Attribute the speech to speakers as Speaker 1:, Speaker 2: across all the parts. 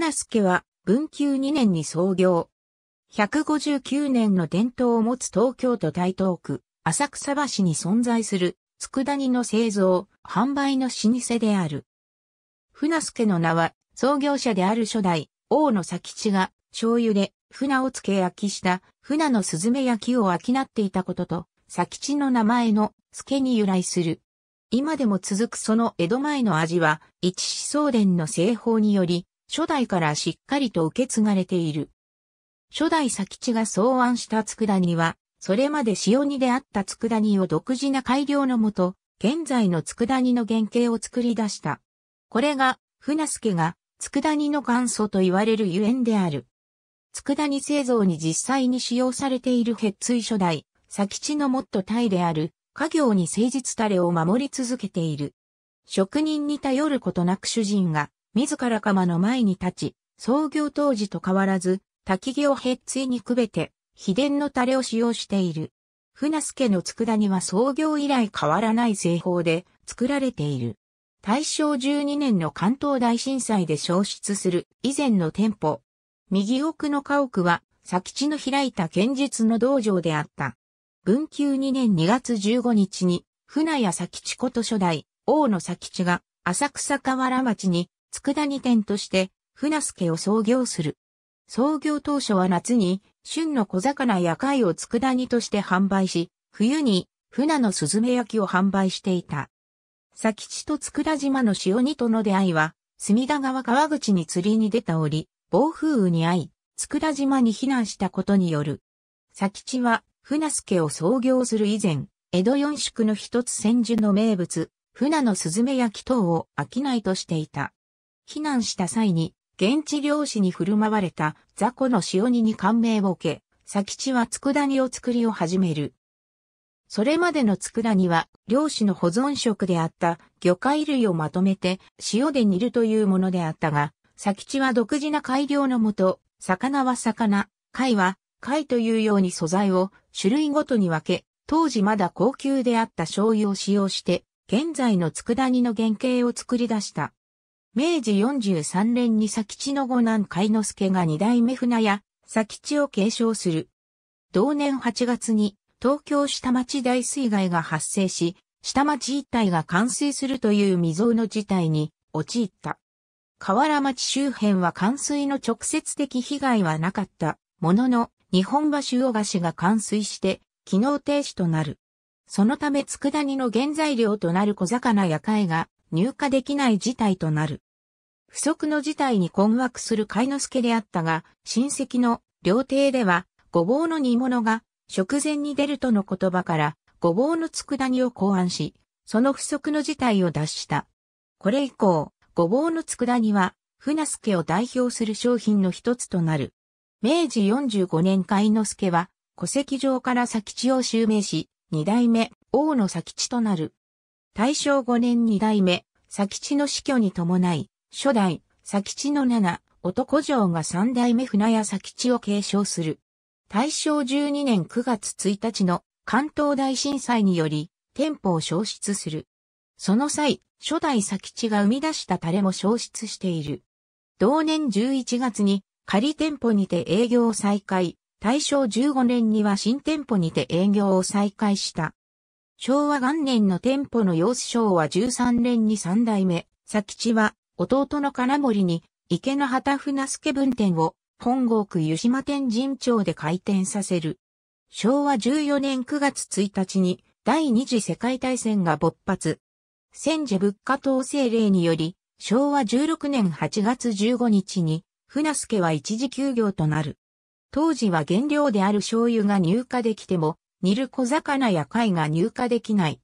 Speaker 1: 船助は文久2年に創業。159年の伝統を持つ東京都台東区、浅草橋に存在する、佃煮の製造、販売の老舗である。船助の名は、創業者である初代、王の佐吉が、醤油で、船を付け焼きした、船のスズメ焼きを商っていたことと、佐吉の名前の、助に由来する。今でも続くその江戸前の味は、一子相伝の製法により、初代からしっかりと受け継がれている。初代佐吉が草案した佃煮は、それまで塩煮であった佃煮を独自な改良のもと、現在の佃煮の原型を作り出した。これが、船助が、佃煮の元祖と言われるゆえんである。佃煮製造に実際に使用されているヘッ初代、佐吉のもっと体である、家業に誠実たれを守り続けている。職人に頼ることなく主人が、自ら釜の前に立ち、創業当時と変わらず、滝をへっついにくべて、秘伝のタレを使用している。船助の佃煮は創業以来変わらない製法で作られている。大正12年の関東大震災で消失する以前の店舗。右奥の家屋は、佐吉の開いた剣術の道場であった。文久2年2月15日に、船屋佐吉こと初代、王の佐吉が、浅草河原町に佃煮店として、船助を創業する。創業当初は夏に、旬の小魚や貝を佃煮として販売し、冬に、船のすずめ焼きを販売していた。佐吉と佃島の塩煮との出会いは、隅田川川口に釣りに出た折、暴風雨に遭い、佃島に避難したことによる。佐吉は、船助を創業する以前、江戸四宿の一つ千住の名物、船のすずめ焼き等を商いとしていた。避難した際に、現地漁師に振る舞われた雑魚の塩煮に感銘を受け、佐吉は佃煮を作りを始める。それまでの佃煮は、漁師の保存食であった魚介類をまとめて塩で煮るというものであったが、佐吉は独自な改良のもと、魚は魚、貝は貝というように素材を種類ごとに分け、当時まだ高級であった醤油を使用して、現在の佃煮の原型を作り出した。明治43年に佐吉の五男海之助が二代目船屋、佐吉を継承する。同年8月に東京下町大水害が発生し、下町一帯が冠水するという未曾有の事態に陥った。河原町周辺は冠水の直接的被害はなかったものの、日本橋大菓子が冠水して機能停止となる。そのため佃煮の原材料となる小魚や貝が入荷できない事態となる。不足の事態に困惑する海之助であったが、親戚の料亭では、ごぼうの煮物が食前に出るとの言葉から、ごぼうの佃煮を考案し、その不足の事態を脱した。これ以降、ごぼうの佃煮は、船助を代表する商品の一つとなる。明治45年海之助は、戸籍上から佐吉を襲名し、二代目、王の佐吉となる。大正5年2代目、佐吉の死去に伴い、初代、佐吉の七、男城が三代目船屋佐吉を継承する。大正12年9月1日の関東大震災により、店舗を消失する。その際、初代佐吉が生み出したタレも消失している。同年11月に仮店舗にて営業を再開、大正15年には新店舗にて営業を再開した。昭和元年の店舗の様子昭和13年に三代目、佐吉は、弟の金森に、池の旗船助分店を、本郷区湯島天神町で開店させる。昭和14年9月1日に、第二次世界大戦が勃発。戦時物価統制令により、昭和16年8月15日に、船助は一時休業となる。当時は原料である醤油が入荷できても、煮る小魚や貝が入荷できない。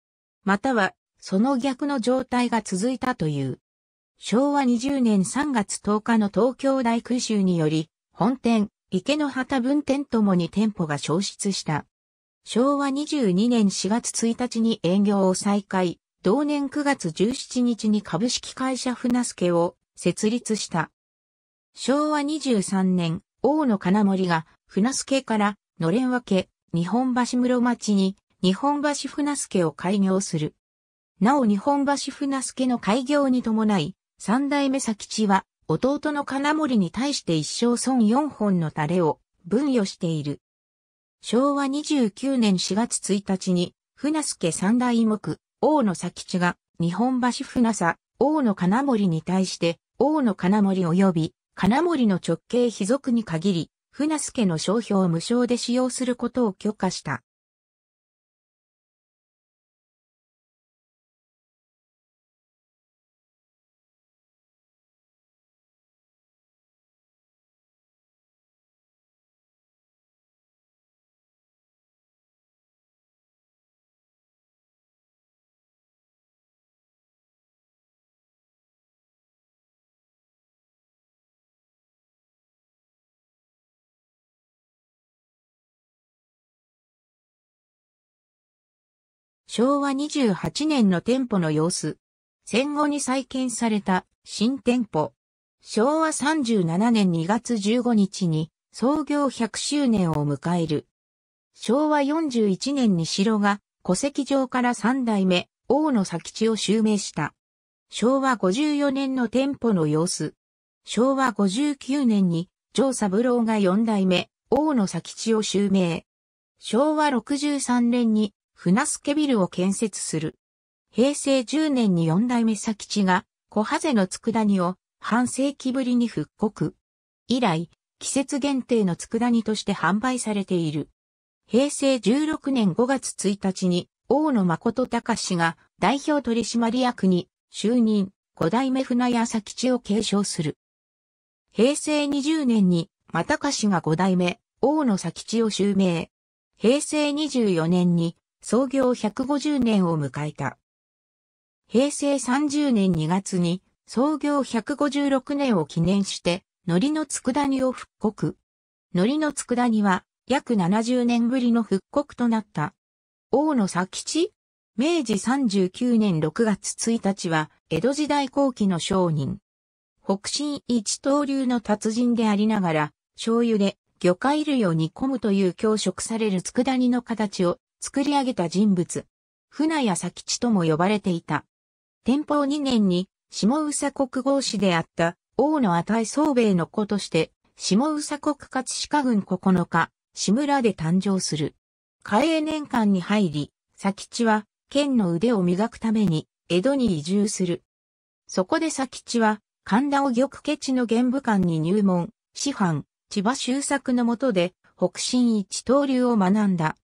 Speaker 1: または、その逆の状態が続いたという。昭和20年3月10日の東京大空襲により、本店、池の旗分店ともに店舗が消失した。昭和22年4月1日に営業を再開、同年9月17日に株式会社船助を設立した。昭和23年、大野金森が船助からのれん分け、日本橋室町に日本橋船助を開業する。なお日本橋船助の開業に伴い、三代目佐吉は弟の金森に対して一生損四本のタレを分与している。昭和29年4月1日に船助三代目王の佐吉が日本橋船佐王の金森に対して王の金森及び金森の直系貴族に限り船助の商標を無償で使用することを許可した。昭和28年の店舗の様子。戦後に再建された新店舗。昭和37年2月15日に創業100周年を迎える。昭和41年に城が戸籍上から3代目、王の佐吉を襲名した。昭和54年の店舗の様子。昭和59年に、城三郎が4代目、王の佐吉を襲名。昭和63年に、船助ビルを建設する。平成10年に四代目佐吉が、小ハゼの佃煮を半世紀ぶりに復刻。以来、季節限定の佃煮として販売されている。平成16年5月1日に、大野誠隆が代表取締役に就任、五代目船屋佐吉を継承する。平成20年に、又隆が五代目、大野佐吉を襲名。平成24年に、創業150年を迎えた。平成30年2月に創業156年を記念して、海苔の佃煮を復刻。海苔の佃煮は約70年ぶりの復刻となった。大野佐吉明治39年6月1日は江戸時代後期の商人。北進一刀流の達人でありながら、醤油で魚介類を煮込むという強食される佃煮の形を作り上げた人物。船屋佐吉とも呼ばれていた。天保2年に下宇佐国号氏であった王の値宗兵衛の子として下宇佐国葛飾郡9日、志村で誕生する。嘉永年間に入り、佐吉は剣の腕を磨くために江戸に移住する。そこで佐吉は神田を玉家地の玄武館に入門、師範、千葉修作のもとで北進一刀流を学んだ。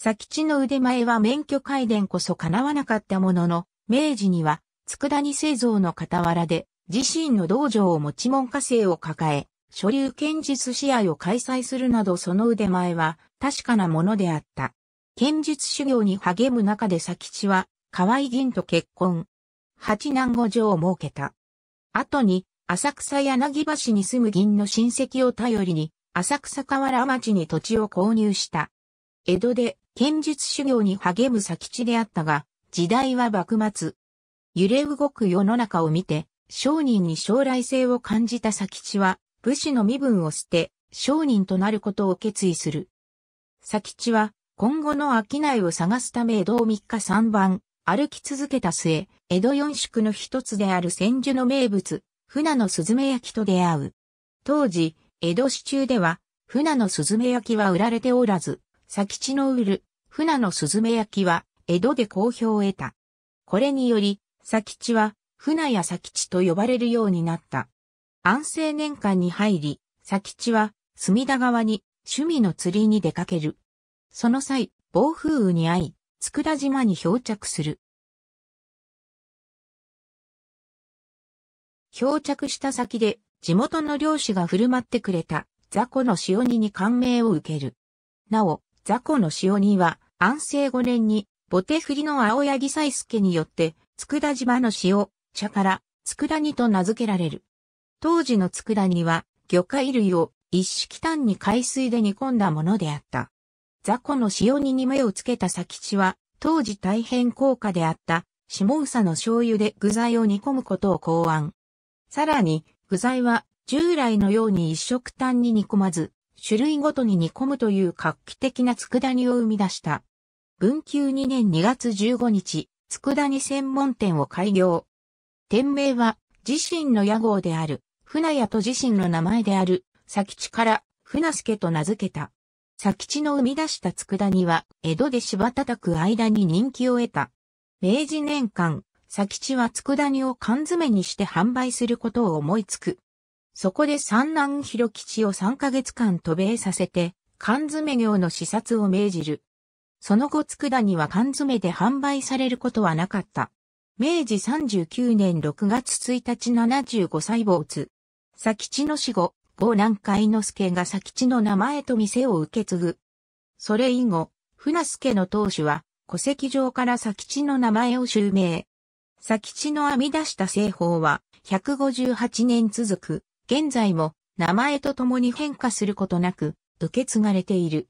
Speaker 1: 佐吉の腕前は免許改伝こそ叶わなかったものの、明治には、佃煮製造の傍らで、自身の道場を持ち門下生を抱え、所有剣術試合を開催するなどその腕前は確かなものであった。剣術修行に励む中で佐吉は、河合銀と結婚。八男五条を設けた。後に、浅草柳橋に住む銀の親戚を頼りに、浅草河原町に土地を購入した。江戸で剣術修行に励む佐吉であったが、時代は幕末。揺れ動く世の中を見て、商人に将来性を感じた佐吉は、武士の身分を捨て、商人となることを決意する。佐吉は、今後の商いを探すため江戸を3日3番、歩き続けた末、江戸四宿の一つである千住の名物、船のスズ焼きと出会う。当時、江戸市中では、船のスズ焼きは売られておらず、佐吉の売る船のスズメ焼きは、江戸で好評を得た。これにより、佐吉は、船や佐吉と呼ばれるようになった。安政年間に入り、佐吉は、隅田川に、趣味の釣りに出かける。その際、暴風雨に遭い、佃島に漂着する。漂着した先で、地元の漁師が振る舞ってくれた、雑魚の塩煮に感銘を受ける。なお、雑魚の塩煮は、安政5年に、ボテフリの青柳斎助によって、佃島の塩、茶から、佃煮と名付けられる。当時の佃煮は、魚介類を一式単に海水で煮込んだものであった。雑魚の塩煮に目をつけた佐吉は、当時大変高価であった、下草の醤油で具材を煮込むことを考案。さらに、具材は従来のように一食単に煮込まず、種類ごとに煮込むという画期的な佃煮を生み出した。文久2年2月15日、佃煮専門店を開業。店名は、自身の屋号である、船屋と自身の名前である、佐吉から、船助と名付けた。佐吉の生み出した佃煮は、江戸で柴叩く間に人気を得た。明治年間、佐吉は佃煮を缶詰にして販売することを思いつく。そこで三男広吉を3ヶ月間渡米させて、缶詰業の視察を命じる。その後、佃には缶詰で販売されることはなかった。明治39年6月1日75歳津。佐吉の死後、某南海之助が佐吉の名前と店を受け継ぐ。それ以後、船助の当主は、戸籍上から佐吉の名前を襲名。佐吉の編み出した製法は、158年続く、現在も名前とともに変化することなく受け継がれている。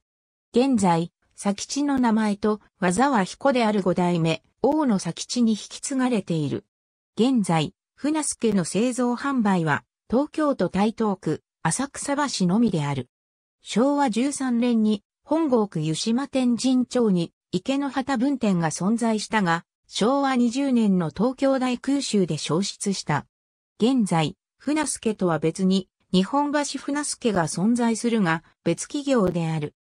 Speaker 1: 現在、佐吉の名前と技は彦である五代目、王の佐吉に引き継がれている。現在、船助の製造販売は東京都台東区浅草橋のみである。昭和13年に本郷区湯島天神町に池の旗分店が存在したが、昭和20年の東京大空襲で消失した。現在、船助とは別に、日本橋船助が存在するが、別企業である。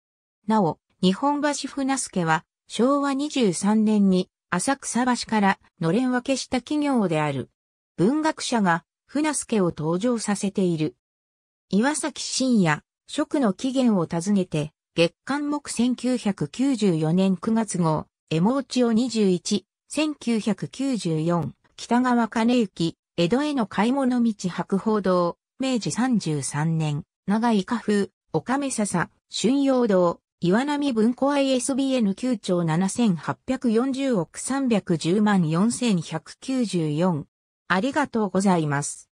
Speaker 1: なお、日本橋船助は、昭和23年に、浅草橋からのれん分けした企業である。文学者が、船助を登場させている。岩崎真也、食の起源を尋ねて、月刊目1994年9月号、エモーチオ21、1994、北川兼行。江戸への買い物道白宝堂、明治33年、長井家風、岡目笹、春陽堂、岩波文庫 ISBN9 兆7840億310万4194。ありがとうございます。